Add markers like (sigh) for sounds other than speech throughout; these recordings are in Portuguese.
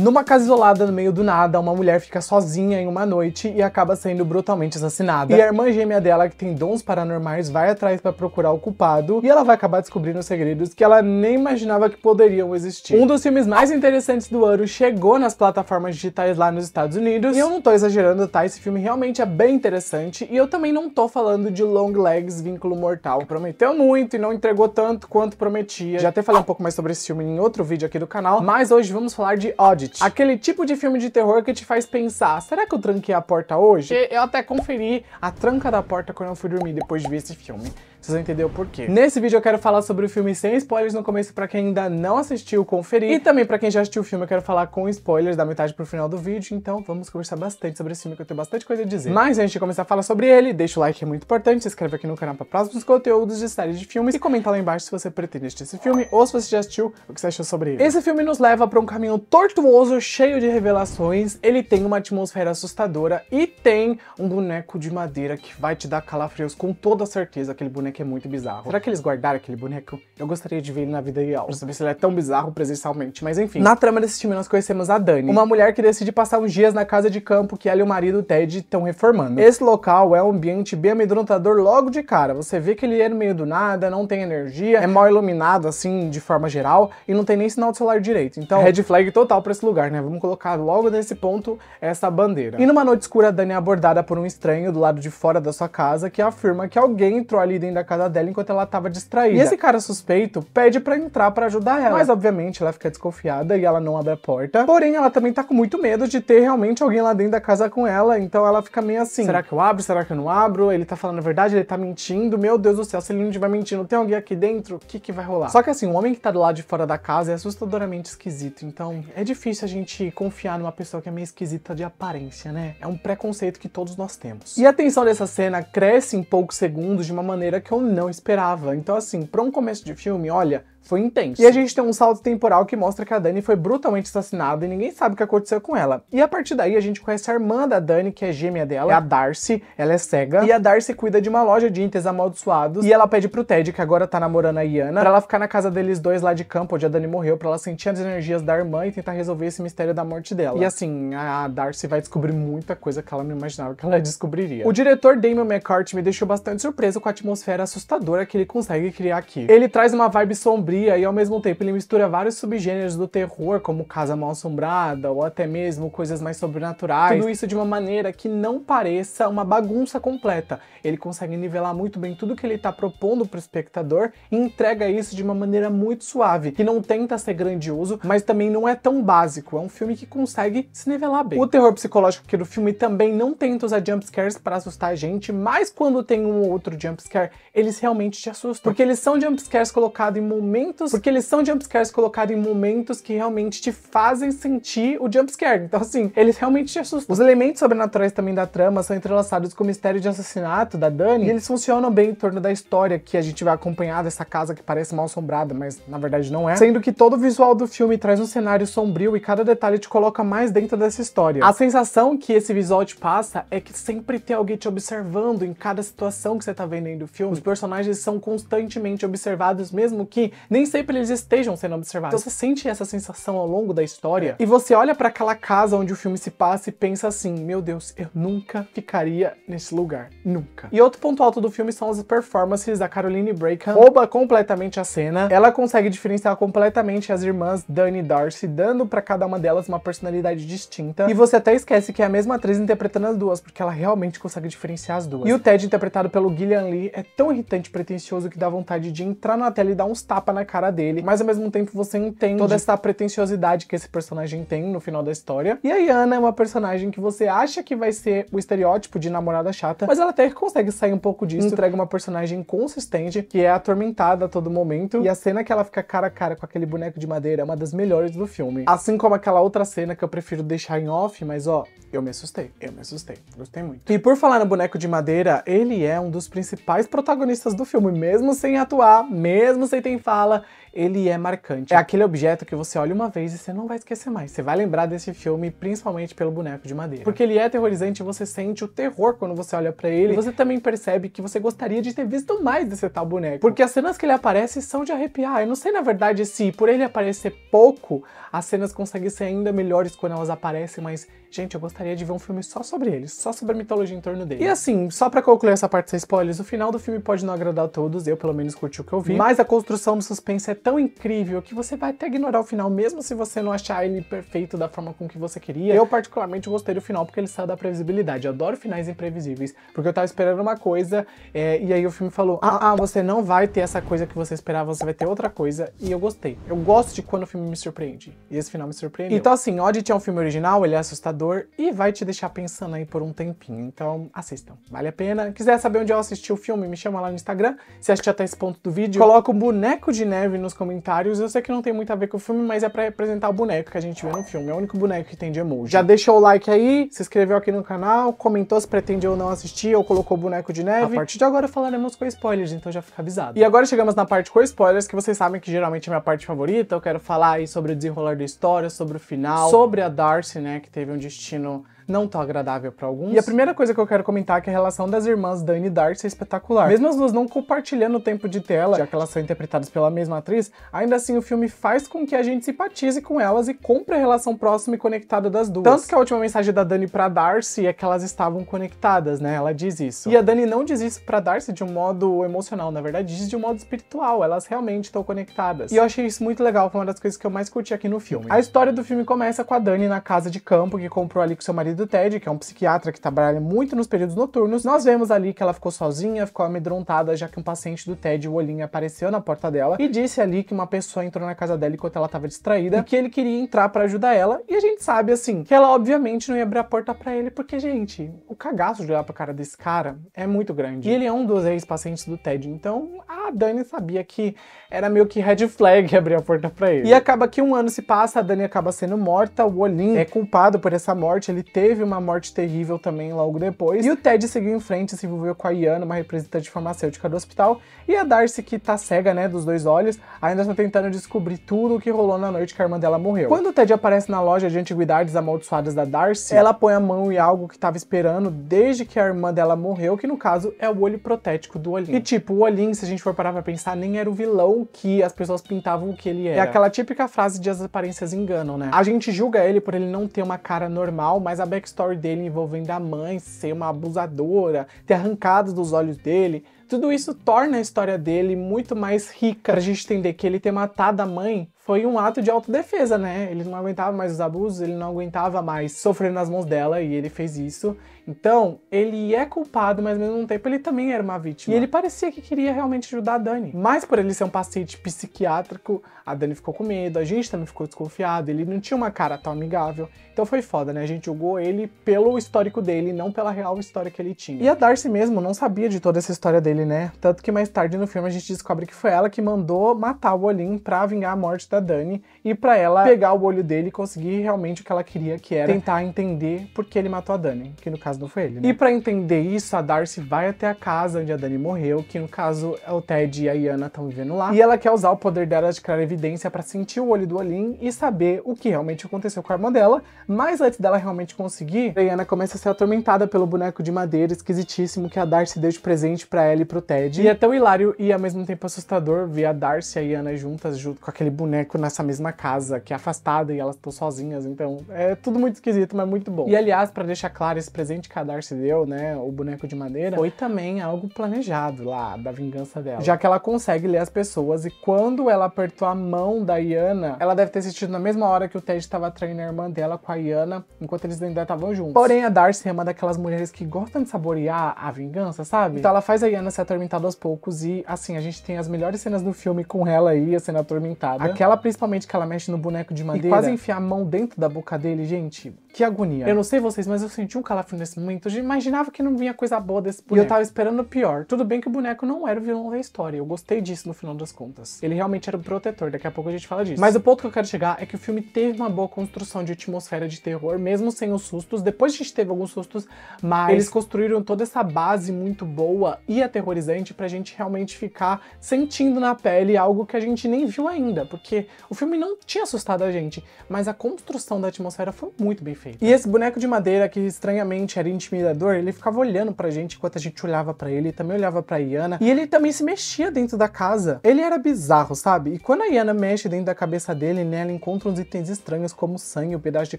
Numa casa isolada no meio do nada, uma mulher fica sozinha em uma noite e acaba sendo brutalmente assassinada. E a irmã gêmea dela, que tem dons paranormais, vai atrás para procurar o culpado e ela vai acabar descobrindo segredos que ela nem imaginava que poderiam existir. Um dos filmes mais interessantes do ano chegou nas plataformas digitais lá nos Estados Unidos. E eu não tô exagerando, tá? Esse filme realmente é bem interessante e eu também não tô falando de Long Legs Vínculo Mortal. Prometeu muito e não entregou tanto quanto prometia. Já até falei um pouco mais sobre esse filme em outro vídeo aqui do canal, mas hoje vamos falar de Odd Aquele tipo de filme de terror que te faz pensar, será que eu tranquei a porta hoje? Porque eu até conferi a tranca da porta quando eu fui dormir depois de ver esse filme vocês vão entender o porquê. Nesse vídeo eu quero falar sobre o filme sem spoilers no começo para quem ainda não assistiu, conferir. E também para quem já assistiu o filme eu quero falar com spoilers da metade pro final do vídeo, então vamos conversar bastante sobre esse filme que eu tenho bastante coisa a dizer. Mas antes de começar a falar sobre ele, deixa o like que é muito importante, se inscreve aqui no canal para próximos conteúdos de séries de filmes e comenta lá embaixo se você pretende assistir esse filme ou se você já assistiu o que você achou sobre ele. Esse filme nos leva para um caminho tortuoso, cheio de revelações, ele tem uma atmosfera assustadora e tem um boneco de madeira que vai te dar calafrios com toda certeza, aquele boneco que é muito bizarro. Será que eles guardaram aquele boneco? Eu gostaria de ver ele na vida real, pra saber se ele é tão bizarro presencialmente, mas enfim. Na trama desse time nós conhecemos a Dani, uma mulher que decide passar uns dias na casa de campo que ela e o marido Ted estão reformando. Esse local é um ambiente bem amedrontador logo de cara, você vê que ele é no meio do nada, não tem energia, é mal iluminado assim, de forma geral, e não tem nem sinal de celular direito. Então, red flag total pra esse lugar, né? Vamos colocar logo nesse ponto essa bandeira. E numa noite escura, a Dani é abordada por um estranho do lado de fora da sua casa que afirma que alguém entrou ali dentro da a casa dela enquanto ela tava distraída. E esse cara suspeito pede para entrar para ajudar ela. Mas obviamente ela fica desconfiada e ela não abre a porta. Porém, ela também tá com muito medo de ter realmente alguém lá dentro da casa com ela, então ela fica meio assim: será que eu abro? Será que eu não abro? Ele tá falando a verdade? Ele tá mentindo? Meu Deus do céu, se ele não tiver mentindo, tem alguém aqui dentro? O que que vai rolar? Só que assim, o homem que tá do lado de fora da casa é assustadoramente esquisito, então é difícil a gente confiar numa pessoa que é meio esquisita de aparência, né? É um preconceito que todos nós temos. E a tensão dessa cena cresce em poucos segundos de uma maneira que eu não esperava. Então, assim, para um começo de filme, olha, foi intenso. E a gente tem um salto temporal que mostra que a Dani foi brutalmente assassinada e ninguém sabe o que aconteceu com ela. E a partir daí a gente conhece a irmã da Dani, que é gêmea dela, é a Darcy, ela é cega. E a Darcy cuida de uma loja de itens amaldiçoados e ela pede pro Ted, que agora tá namorando a Iana, pra ela ficar na casa deles dois lá de campo, onde a Dani morreu, pra ela sentir as energias da irmã e tentar resolver esse mistério da morte dela. E assim, a Darcy vai descobrir muita coisa que ela não imaginava que ela descobriria. O diretor Damon McCarthy me deixou bastante surpreso com a atmosfera assustadora que ele consegue criar aqui. Ele traz uma vibe sombria sombria e ao mesmo tempo ele mistura vários subgêneros do terror, como Casa Mal Assombrada ou até mesmo coisas mais sobrenaturais. Tudo isso de uma maneira que não pareça uma bagunça completa. Ele consegue nivelar muito bem tudo que ele está propondo para o espectador e entrega isso de uma maneira muito suave, que não tenta ser grandioso, mas também não é tão básico. É um filme que consegue se nivelar bem. O terror psicológico aqui do filme também não tenta usar jumpscares para assustar a gente, mas quando tem um ou outro jumpscare, eles realmente te assustam. Porque eles são jumpscares colocados em momentos momentos, porque eles são jumpscares colocados em momentos que realmente te fazem sentir o jumpscare. Então, assim, eles realmente te assustam. Os elementos sobrenaturais também da trama são entrelaçados com o mistério de assassinato da Dani, e eles funcionam bem em torno da história que a gente vai acompanhar dessa casa que parece mal assombrada, mas na verdade não é. Sendo que todo o visual do filme traz um cenário sombrio e cada detalhe te coloca mais dentro dessa história. A sensação que esse visual te passa é que sempre tem alguém te observando em cada situação que você tá vendo aí do filme. Os personagens são constantemente observados, mesmo que nem sempre eles estejam sendo observados. Então você sente essa sensação ao longo da história é. e você olha para aquela casa onde o filme se passa e pensa assim: meu Deus, eu nunca ficaria nesse lugar. Nunca. E outro ponto alto do filme são as performances da Caroline Brackham. Rouba completamente a cena. Ela consegue diferenciar completamente as irmãs Dani e Darcy, dando para cada uma delas uma personalidade distinta. E você até esquece que é a mesma atriz interpretando as duas, porque ela realmente consegue diferenciar as duas. E o Ted, interpretado pelo Gillian Lee, é tão irritante e pretencioso que dá vontade de entrar na tela e dar uns tapas na na cara dele, mas ao mesmo tempo você entende toda essa pretensiosidade que esse personagem tem no final da história. E a Yana é uma personagem que você acha que vai ser o estereótipo de namorada chata, mas ela até consegue sair um pouco disso, entrega uma personagem consistente que é atormentada a todo momento. E a cena que ela fica cara a cara com aquele boneco de madeira é uma das melhores do filme. Assim como aquela outra cena que eu prefiro deixar em off, mas ó, eu me assustei, eu me assustei, gostei muito. E por falar no boneco de madeira, ele é um dos principais protagonistas do filme, mesmo sem atuar, mesmo sem ter fala, fala ele é marcante. É aquele objeto que você olha uma vez e você não vai esquecer mais. Você vai lembrar desse filme principalmente pelo boneco de madeira. Porque ele é terrorizante e você sente o terror quando você olha para ele. E você também percebe que você gostaria de ter visto mais desse tal boneco. Porque as cenas que ele aparece são de arrepiar. Eu não sei, na verdade, se por ele aparecer pouco, as cenas conseguem ser ainda melhores quando elas aparecem, mas, gente, eu gostaria de ver um filme só sobre ele, só sobre a mitologia em torno dele. E assim, só para concluir essa parte sem spoilers, o final do filme pode não agradar a todos, eu pelo menos curti o que eu vi, mas a construção do suspense é tão incrível que você vai até ignorar o final, mesmo se você não achar ele perfeito da forma com que você queria. Eu, particularmente, gostei do final porque ele saiu da previsibilidade. Eu adoro finais imprevisíveis, porque eu tava esperando uma coisa é, e aí o filme falou: ah, ah, você não vai ter essa coisa que você esperava, você vai ter outra coisa. E eu gostei. Eu gosto de quando o filme me surpreende. E esse final me surpreendeu. Então, assim, Oddity é um filme original, ele é assustador e vai te deixar pensando aí por um tempinho. Então, assistam. Vale a pena. Quiser saber onde eu assisti o filme, me chama lá no Instagram. Se assistiu até esse ponto do vídeo, coloca um boneco de neve no nos comentários. Eu sei que não tem muito a ver com o filme, mas é pra representar o boneco que a gente vê no filme. É o único boneco que tem de emoji. Já deixou o like aí, se inscreveu aqui no canal, comentou se pretende ou não assistir ou colocou o boneco de neve. A partir de agora falaremos com spoilers, então já fica avisado. E agora chegamos na parte com spoilers, que vocês sabem que geralmente é minha parte favorita. Eu quero falar aí sobre o desenrolar da história, sobre o final, sobre a Darcy, né, que teve um destino não tão agradável para alguns. E a primeira coisa que eu quero comentar é que a relação das irmãs Dani e Darcy é espetacular. Mesmo as duas não compartilhando o tempo de tela, já que elas são interpretadas pela mesma atriz, ainda assim o filme faz com que a gente simpatize com elas e compre a relação próxima e conectada das duas. Tanto que a última mensagem da Dani para Darcy é que elas estavam conectadas, né? Ela diz isso. E a Dani não diz isso para Darcy de um modo emocional, na verdade, diz de um modo espiritual. Elas realmente estão conectadas. E eu achei isso muito legal, foi uma das coisas que eu mais curti aqui no filme. A história do filme começa com a Dani na casa de campo que comprou ali com seu marido do Ted, que é um psiquiatra que trabalha muito nos períodos noturnos, nós vemos ali que ela ficou sozinha, ficou amedrontada, já que um paciente do Ted, o Olhinho, apareceu na porta dela e disse ali que uma pessoa entrou na casa dela enquanto ela estava distraída e que ele queria entrar para ajudar ela. E a gente sabe, assim, que ela obviamente não ia abrir a porta para ele, porque, gente, o cagaço de olhar pra cara desse cara é muito grande. E ele é um dos ex-pacientes do Ted, então a Dani sabia que era meio que red flag (laughs) abrir a porta para ele. E acaba que um ano se passa, a Dani acaba sendo morta, o Olhinho é culpado por essa morte, ele teve teve uma morte terrível também logo depois. E o Ted seguiu em frente, se envolveu com a Iana, uma representante farmacêutica do hospital, e a Darcy, que tá cega, né, dos dois olhos, ainda está tentando descobrir tudo o que rolou na noite que a irmã dela morreu. Quando o Ted aparece na loja de antiguidades amaldiçoadas da Darcy, ela põe a mão em algo que tava esperando desde que a irmã dela morreu, que no caso é o olho protético do Olin. E tipo, o Olin, se a gente for parar pra pensar, nem era o vilão que as pessoas pintavam o que ele era. É aquela típica frase de as aparências enganam, né? A gente julga ele por ele não ter uma cara normal, mas a backstory dele envolvendo a mãe ser uma abusadora, ter arrancado dos olhos dele, tudo isso torna a história dele muito mais rica. Pra gente entender que ele ter matado a mãe foi um ato de autodefesa, né? Ele não aguentava mais os abusos, ele não aguentava mais sofrer nas mãos dela e ele fez isso. Então, ele é culpado, mas ao mesmo tempo ele também era uma vítima. E ele parecia que queria realmente ajudar a Dani. Mas por ele ser um paciente psiquiátrico, a Dani ficou com medo, a gente também ficou desconfiado, ele não tinha uma cara tão amigável. Então foi foda, né? A gente julgou ele pelo histórico dele, não pela real história que ele tinha. E a Darcy mesmo não sabia de toda essa história dele, né? Tanto que mais tarde no filme a gente descobre que foi ela que mandou matar o Olin pra vingar a morte da Dani e para ela pegar o olho dele e conseguir realmente o que ela queria, que era tentar entender por que ele matou a Dani, que no caso não foi ele. Né? E para entender isso, a Darcy vai até a casa onde a Dani morreu, que no caso é o Ted e a Yana estão vivendo lá, e ela quer usar o poder dela de criar evidência para sentir o olho do Olin e saber o que realmente aconteceu com a irmã dela, mas antes dela realmente conseguir, a Yana começa a ser atormentada pelo boneco de madeira esquisitíssimo que a Darcy deu de presente para ela e pro Ted. E é tão hilário e ao mesmo tempo assustador ver a Darcy e a Yana juntas junto com aquele boneco boneco nessa mesma casa, que é afastada e elas estão sozinhas. Então, é tudo muito esquisito, mas muito bom. E aliás, para deixar claro esse presente que a Darcy deu, né, o boneco de madeira, foi também algo planejado lá, da vingança dela. Já que ela consegue ler as pessoas e quando ela apertou a mão da Iana, ela deve ter sentido na mesma hora que o Ted estava traindo a irmã dela com a Iana, enquanto eles ainda estavam juntos. Porém, a Darcy é uma daquelas mulheres que gostam de saborear a vingança, sabe? Então ela faz a Iana ser atormentada aos poucos e, assim, a gente tem as melhores cenas do filme com ela aí, sendo atormentada. Aquela ela, principalmente, que ela mexe no boneco de madeira. E quase enfiar a mão dentro da boca dele, gente. Que agonia. Eu não sei vocês, mas eu senti um calafrio nesse momento. Eu imaginava que não vinha coisa boa desse boneco. E eu tava esperando o pior. Tudo bem que o boneco não era o vilão da história. Eu gostei disso no final das contas. Ele realmente era o protetor. Daqui a pouco a gente fala disso. Mas o ponto que eu quero chegar é que o filme teve uma boa construção de atmosfera de terror, mesmo sem os sustos. Depois a gente teve alguns sustos, mas eles construíram toda essa base muito boa e aterrorizante pra gente realmente ficar sentindo na pele algo que a gente nem viu ainda. Porque o filme não tinha assustado a gente, mas a construção da atmosfera foi muito bem Perfeito. E esse boneco de madeira, que estranhamente era intimidador, ele ficava olhando pra gente enquanto a gente olhava para ele, também olhava pra Iana, e ele também se mexia dentro da casa. Ele era bizarro, sabe? E quando a Iana mexe dentro da cabeça dele, né, ela encontra uns itens estranhos como sangue, um pedaço de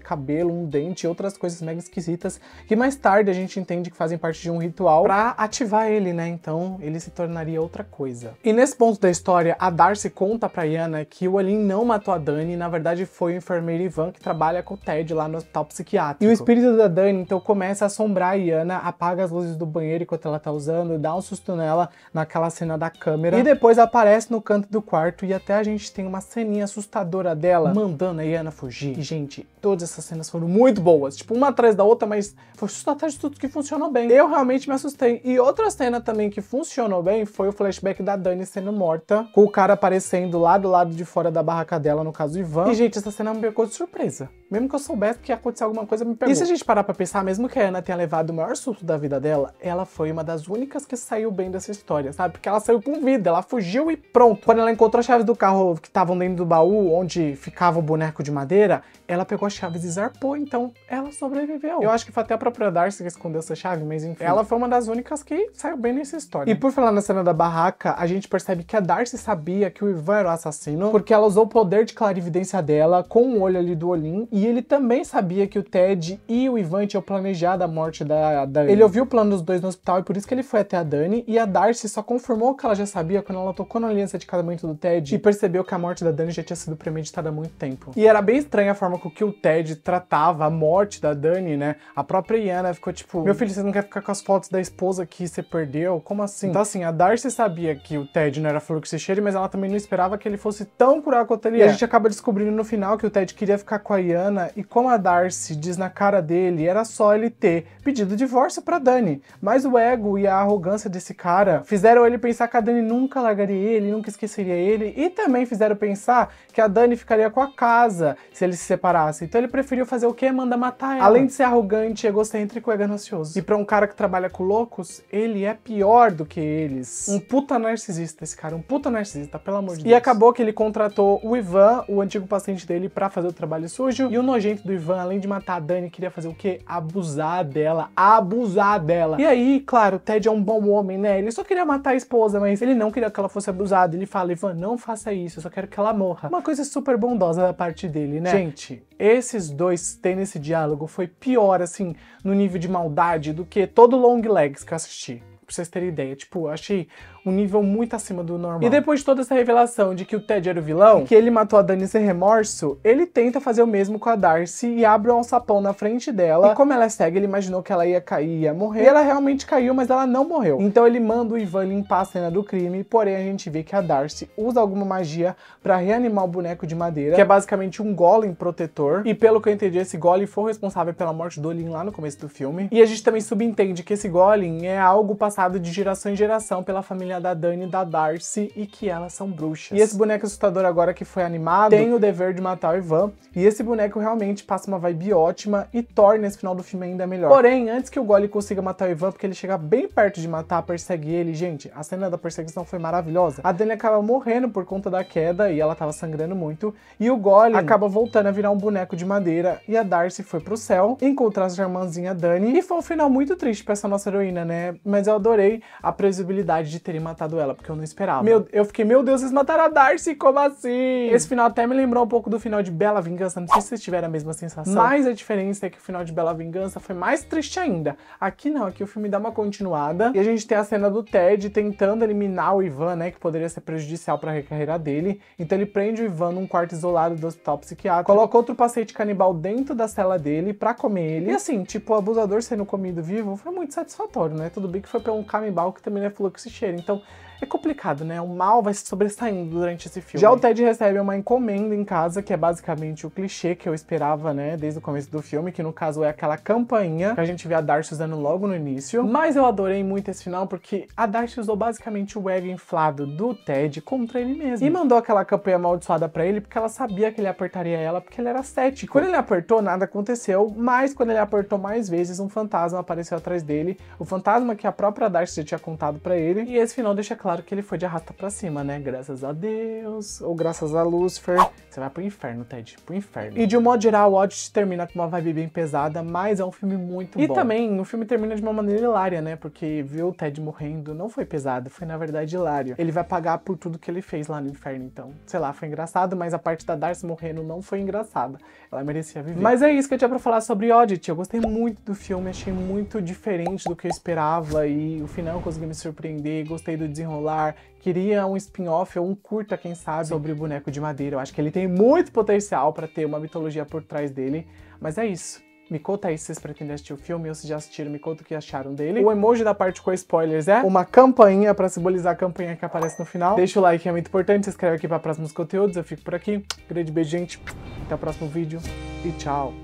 cabelo, um dente e outras coisas mega esquisitas, que mais tarde a gente entende que fazem parte de um ritual pra ativar ele, né? Então ele se tornaria outra coisa. E nesse ponto da história, a Darcy conta pra Iana que o Alin não matou a Dani, na verdade foi o enfermeiro Ivan que trabalha com o Ted lá no Hospital psiquiátrico. E o espírito da Dani então começa a assombrar a Iana, apaga as luzes do banheiro enquanto ela tá usando, dá um susto nela naquela cena da câmera e depois aparece no canto do quarto e até a gente tem uma ceninha assustadora dela mandando a Iana fugir. E, gente, todas essas cenas foram muito boas. Tipo, uma atrás da outra, mas foi tudo atrás de tudo que funcionou bem. Eu realmente me assustei. E outra cena também que funcionou bem foi o flashback da Dani sendo morta, com o cara aparecendo lá do lado de fora da barraca dela, no caso Ivan. E, gente, essa cena me pegou de surpresa. Mesmo que eu soubesse que ia acontecer alguma coisa, me pegou. E se a gente parar pra pensar, mesmo que a Ana tenha levado o maior susto da vida dela, ela foi uma das únicas que saiu bem dessa história, sabe? Porque ela saiu com vida, ela fugiu e pronto. Quando ela encontrou as chaves do carro que estavam dentro do baú, onde ficava o boneco de madeira, ela pegou a chaves e zarpou, então ela sobreviveu. Eu acho que foi até a própria Darcy que escondeu essa chave, mas enfim. Ela foi uma das únicas que saiu bem nessa história. E por falar na cena da barraca, a gente percebe que a Darcy sabia que o Ivan era o assassino, porque ela usou o poder de clarividência dela com o um olho ali do olim e ele também sabia que o Ted e o Ivan tinham planejado a morte da Dani. Ele uhum. ouviu o plano dos dois no hospital e por isso que ele foi até a Dani, e a Darcy só confirmou que ela já sabia quando ela tocou na aliança de casamento do Ted e percebeu que a morte da Dani já tinha sido premeditada há muito tempo. E era bem estranha a forma com que o Ted tratava a morte da Dani, né? A própria Yana ficou tipo: Meu filho, você não quer ficar com as fotos da esposa que você perdeu? Como assim? Então, assim, a Darcy sabia que o Ted não era flor que se cheire, mas ela também não esperava que ele fosse tão cruel quanto ele é. E a é. gente acaba descobrindo no final que o Ted queria ficar com a Yana e, como a Darcy diz na cara dele, era só ele ter pedido divórcio pra Dani. Mas o ego e a arrogância desse cara fizeram ele pensar que a Dani nunca largaria ele, nunca esqueceria ele, e também fizeram pensar que a Dani ficaria com a casa se eles se separassem. Então ele preferiu fazer o quê? Manda matar ela. Além de ser arrogante, egocêntrico e é ganancioso. E pra um cara que trabalha com loucos, ele é pior do que eles. Um puta narcisista esse cara, um puta narcisista, pelo amor de e Deus. E acabou que ele contratou o Ivan, o antigo paciente dele, para fazer o trabalho sujo. E o nojento do Ivan, além de matar a Dani, queria fazer o quê? Abusar dela. Abusar dela. E aí, claro, o Ted é um bom homem, né? Ele só queria matar a esposa, mas ele não queria que ela fosse abusada. Ele fala, Ivan, não faça isso, eu só quero que ela morra. Uma coisa super bondosa da parte dele, né? Gente, esses dois terem esse diálogo foi pior, assim, no nível de maldade do que todo Long Legs que eu assisti pra vocês terem ideia. Tipo, achei um nível muito acima do normal. E depois de toda essa revelação de que o Ted era o vilão, que ele matou a Dani sem remorso, ele tenta fazer o mesmo com a Darcy e abre um alçapão na frente dela. E como ela é cega, ele imaginou que ela ia cair, ia morrer. E ela realmente caiu, mas ela não morreu. Então ele manda o Ivan limpar a cena do crime, porém a gente vê que a Darcy usa alguma magia para reanimar o boneco de madeira, que é basicamente um golem protetor. E pelo que eu entendi, esse golem foi responsável pela morte do Olin lá no começo do filme. E a gente também subentende que esse golem é algo passado passado de geração em geração pela família da Dani e da Darcy e que elas são bruxas. E esse boneco assustador agora que foi animado tem o dever de matar o Ivan e esse boneco realmente passa uma vibe ótima e torna esse final do filme ainda melhor. Porém, antes que o Gole consiga matar o Ivan, porque ele chega bem perto de matar, persegue ele, gente, a cena da perseguição foi maravilhosa. A Dani acaba morrendo por conta da queda e ela tava sangrando muito e o Golem acaba voltando a virar um boneco de madeira e a Darcy foi pro céu encontrar a irmãzinha Dani e foi um final muito triste pra essa nossa heroína, né? Mas ela adorei a previsibilidade de terem matado ela, porque eu não esperava. Meu, eu fiquei, meu Deus, eles mataram a Darcy, como assim? Esse final até me lembrou um pouco do final de Bela Vingança, não sei se vocês tiveram a mesma sensação. Mas a diferença é que o final de Bela Vingança foi mais triste ainda. Aqui não, aqui o filme dá uma continuada e a gente tem a cena do Ted tentando eliminar o Ivan, né, que poderia ser prejudicial para a carreira dele. Então ele prende o Ivan num quarto isolado do hospital psiquiátrico, coloca outro paciente canibal dentro da cela dele para comer ele. E assim, tipo, o abusador sendo comido vivo foi muito satisfatório, né? Tudo bem que foi pelo um Kamibal que também é fluxo e cheiro. Então, é complicado, né? O mal vai se sobressaindo durante esse filme. Já o Ted recebe uma encomenda em casa, que é basicamente o clichê que eu esperava, né, desde o começo do filme, que no caso é aquela campainha que a gente vê a Darcy usando logo no início. Mas eu adorei muito esse final, porque a Darcy usou basicamente o ego inflado do Ted contra ele mesmo. E mandou aquela campanha amaldiçoada para ele, porque ela sabia que ele apertaria ela, porque ele era cético. Quando ele apertou, nada aconteceu, mas quando ele apertou mais vezes, um fantasma apareceu atrás dele. O fantasma que a própria para Darcy já tinha contado para ele. E esse final deixa claro que ele foi de arrasta para cima, né? Graças a Deus, ou graças a Lucifer. Você vai pro inferno, Ted, pro inferno. E de um modo geral, o Odyssey termina com uma vibe bem pesada, mas é um filme muito e bom. E também, o filme termina de uma maneira hilária, né? Porque viu o Ted morrendo não foi pesado, foi na verdade hilário. Ele vai pagar por tudo que ele fez lá no inferno, então. Sei lá, foi engraçado, mas a parte da Darcy morrendo não foi engraçada. Ela merecia viver. Mas é isso que eu tinha pra falar sobre Oddity. Eu gostei muito do filme, achei muito diferente do que eu esperava e o final conseguiu me surpreender, gostei do desenrolar. Queria um spin-off ou um curta, quem sabe, sobre o boneco de madeira. Eu acho que ele tem muito potencial para ter uma mitologia por trás dele. Mas é isso. Me conta aí se vocês pretendem assistir o filme ou se já assistiram, me conta o que acharam dele. O emoji da parte com spoilers é uma campainha pra simbolizar a campainha que aparece no final. Deixa o like, é muito importante, se inscreve aqui pra próximos conteúdos, eu fico por aqui. Grande beijo, gente. Até o próximo vídeo e tchau.